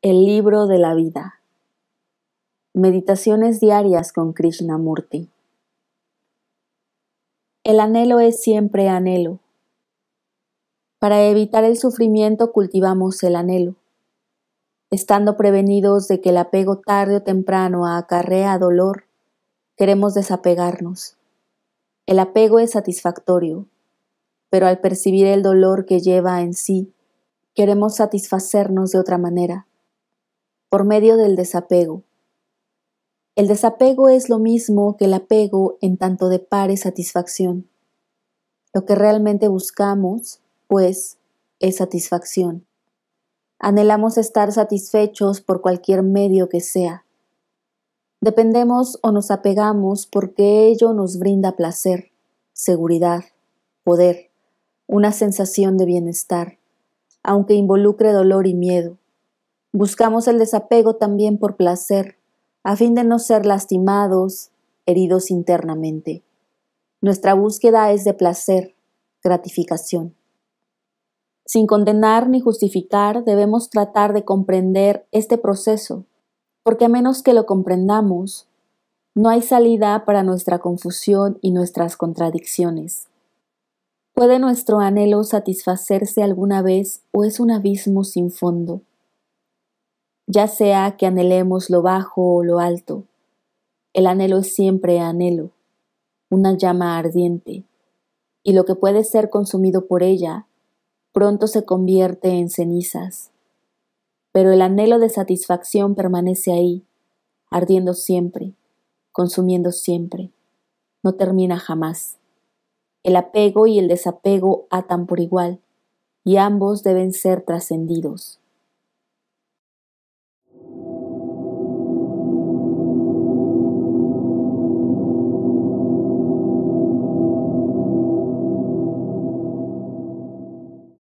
El libro de la vida. Meditaciones diarias con Krishnamurti. El anhelo es siempre anhelo. Para evitar el sufrimiento cultivamos el anhelo, estando prevenidos de que el apego tarde o temprano acarrea dolor. Queremos desapegarnos. El apego es satisfactorio, pero al percibir el dolor que lleva en sí, queremos satisfacernos de otra manera por medio del desapego. El desapego es lo mismo que el apego en tanto de pare satisfacción. Lo que realmente buscamos, pues, es satisfacción. Anhelamos estar satisfechos por cualquier medio que sea. Dependemos o nos apegamos porque ello nos brinda placer, seguridad, poder, una sensación de bienestar, aunque involucre dolor y miedo. Buscamos el desapego también por placer, a fin de no ser lastimados, heridos internamente. Nuestra búsqueda es de placer, gratificación. Sin condenar ni justificar, debemos tratar de comprender este proceso, porque a menos que lo comprendamos, no hay salida para nuestra confusión y nuestras contradicciones. ¿Puede nuestro anhelo satisfacerse alguna vez o es un abismo sin fondo? ya sea que anhelemos lo bajo o lo alto. El anhelo es siempre anhelo, una llama ardiente, y lo que puede ser consumido por ella pronto se convierte en cenizas. Pero el anhelo de satisfacción permanece ahí, ardiendo siempre, consumiendo siempre, no termina jamás. El apego y el desapego atan por igual, y ambos deben ser trascendidos.